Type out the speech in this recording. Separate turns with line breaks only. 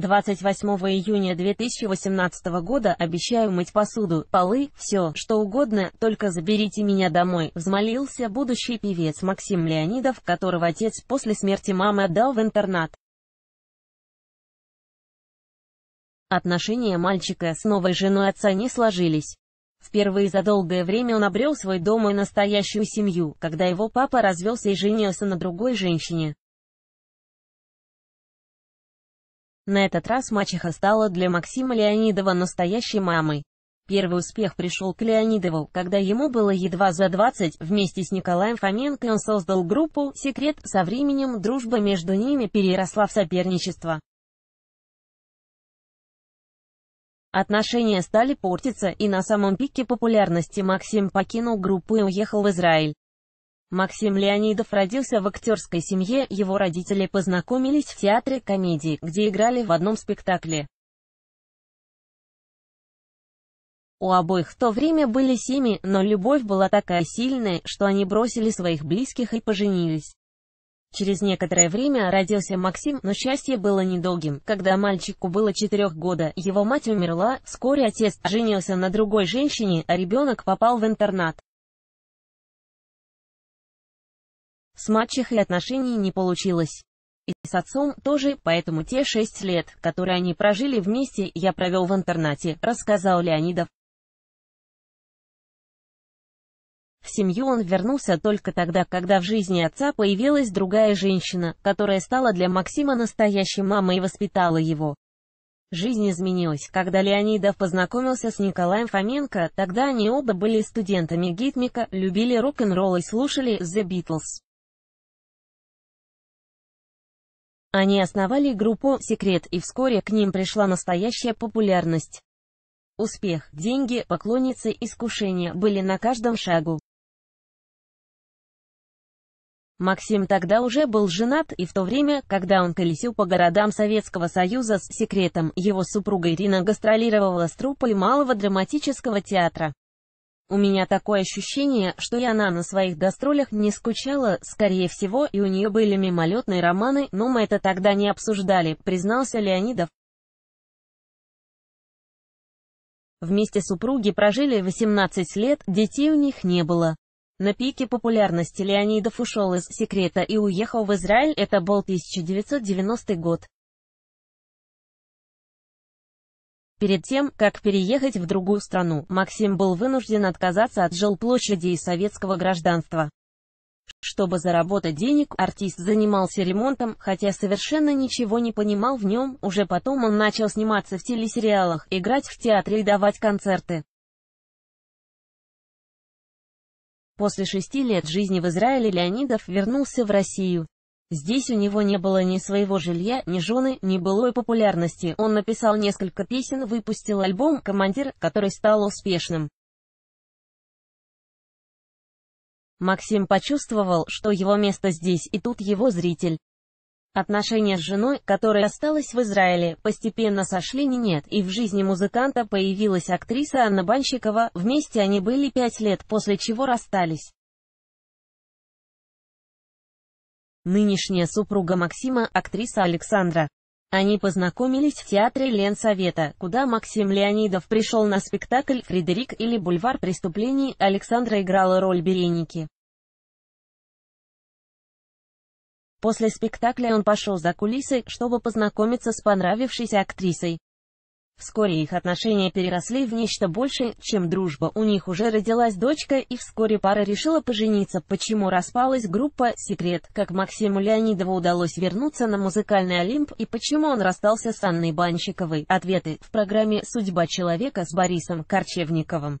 28 июня 2018 года обещаю мыть посуду, полы, все, что угодно, только заберите меня домой», — взмолился будущий певец Максим Леонидов, которого отец после смерти мамы отдал в интернат. Отношения мальчика с новой женой отца не сложились. Впервые за долгое время он обрел свой дом и настоящую семью, когда его папа развелся и женился на другой женщине. На этот раз мачеха стала для Максима Леонидова настоящей мамой. Первый успех пришел к Леонидову, когда ему было едва за 20, вместе с Николаем Фоменко он создал группу «Секрет», со временем дружба между ними переросла в соперничество. Отношения стали портиться, и на самом пике популярности Максим покинул группу и уехал в Израиль. Максим Леонидов родился в актерской семье, его родители познакомились в театре комедии, где играли в одном спектакле. У обоих в то время были семьи, но любовь была такая сильная, что они бросили своих близких и поженились. Через некоторое время родился Максим, но счастье было недолгим. Когда мальчику было 4 года, его мать умерла, вскоре отец женился на другой женщине, а ребенок попал в интернат. С мачехой отношений не получилось. И с отцом тоже, поэтому те шесть лет, которые они прожили вместе, я провел в интернате, рассказал Леонидов. В семью он вернулся только тогда, когда в жизни отца появилась другая женщина, которая стала для Максима настоящей мамой и воспитала его. Жизнь изменилась, когда Леонидов познакомился с Николаем Фоменко, тогда они оба были студентами гитмика, любили рок-н-ролл и слушали The Beatles. Они основали группу «Секрет» и вскоре к ним пришла настоящая популярность. Успех, деньги, поклонницы, искушения были на каждом шагу. Максим тогда уже был женат, и в то время, когда он колесил по городам Советского Союза с секретом, его супруга Ирина гастролировала с труппой Малого драматического театра. У меня такое ощущение, что и она на своих гастролях не скучала, скорее всего, и у нее были мимолетные романы, но мы это тогда не обсуждали, признался Леонидов. Вместе супруги прожили 18 лет, детей у них не было. На пике популярности Леонидов ушел из «Секрета» и уехал в Израиль, это был 1990 год. Перед тем, как переехать в другую страну, Максим был вынужден отказаться от жилплощади и советского гражданства. Чтобы заработать денег, артист занимался ремонтом, хотя совершенно ничего не понимал в нем, уже потом он начал сниматься в телесериалах, играть в театре и давать концерты. После шести лет жизни в Израиле Леонидов вернулся в Россию. Здесь у него не было ни своего жилья, ни жены, ни былой популярности. Он написал несколько песен, выпустил альбом «Командир», который стал успешным. Максим почувствовал, что его место здесь, и тут его зритель. Отношения с женой, которая осталась в Израиле, постепенно сошли не нет, и в жизни музыканта появилась актриса Анна Банщикова, вместе они были пять лет, после чего расстались. нынешняя супруга Максима, актриса Александра. Они познакомились в театре Ленсовета, куда Максим Леонидов пришел на спектакль «Фредерик» или «Бульвар преступлений», Александра играла роль Береники. После спектакля он пошел за кулисы, чтобы познакомиться с понравившейся актрисой. Вскоре их отношения переросли в нечто большее, чем дружба. У них уже родилась дочка, и вскоре пара решила пожениться. Почему распалась группа «Секрет», как Максиму Леонидову удалось вернуться на музыкальный Олимп и почему он расстался с Анной Банщиковой. Ответы в программе «Судьба человека» с Борисом Корчевниковым.